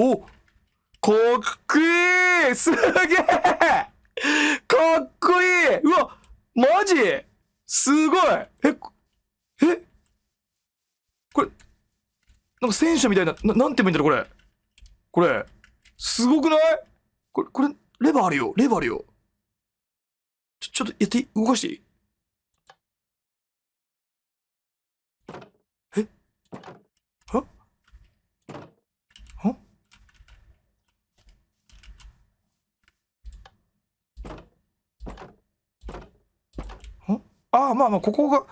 おかっこいいすげえかっこいいうわマジすごいええこれなんか戦車みたいなななんて言えばいいんだろこれこれすごくないこれこれレバーあるよレバーあるよちょちょっとやって動かしていいああ、まあまあ、ここが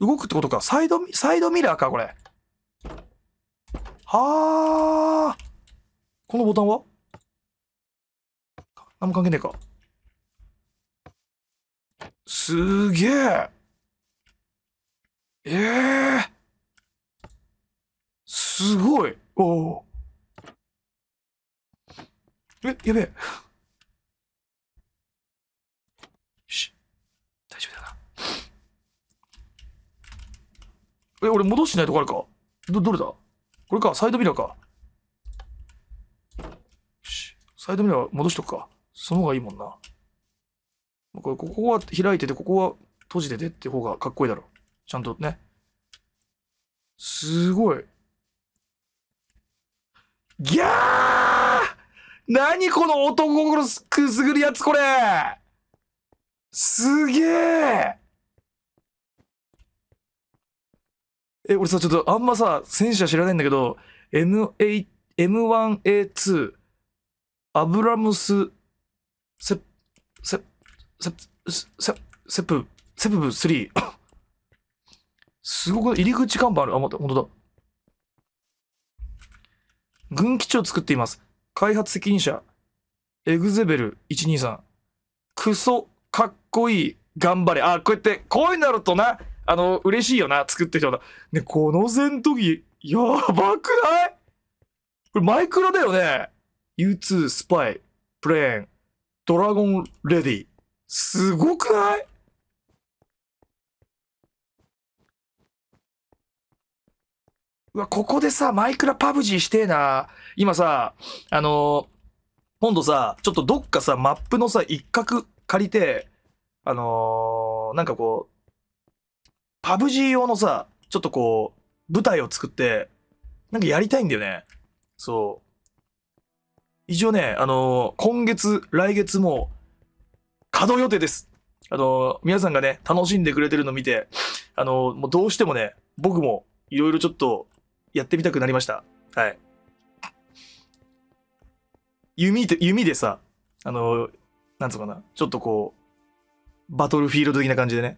動くってことか。サイド、サイドミラーか、これ。はあ。このボタンは何も関係ねえか。すげえ。ええー、すごい。おお。え、やべえ。え、俺戻してないとこあるかど、どれだこれか、サイドミラーか。サイドミラー戻しとくか。その方がいいもんな。これ、ここは開いてて、ここは閉じててって方がかっこいいだろ。ちゃんとね。すごい。ギャー何この男心くすぐるやつこれすげええ、俺さ、ちょっとあんまさ、戦車知らないんだけど、m a M1A2、アブラムス、セ、セ、セ、セ、セセプ、セプブ3。すごく入り口看板ある。あ、待って、本当だ。軍基地を作っています。開発責任者、エグゼベル123。クソ、かっこいい、頑張れ。あ、こうやって、こういうのあるとな、あの、嬉しいよな、作ってきたの。ね、この前とぎ、やばくないこれマイクラだよね。U2、スパイ、プレーン、ドラゴンレディ。すごくないうわ、ここでさ、マイクラパブジーしてえな。今さ、あのー、今度さ、ちょっとどっかさ、マップのさ、一角借りて、あのー、なんかこう、パブ G 用のさ、ちょっとこう、舞台を作って、なんかやりたいんだよね。そう。一応ね、あのー、今月、来月も、稼働予定です。あのー、皆さんがね、楽しんでくれてるの見て、あのー、もうどうしてもね、僕もいろいろちょっとやってみたくなりました。はい。弓で、弓でさ、あの、なんつうかな、ちょっとこう、バトルフィールド的な感じでね、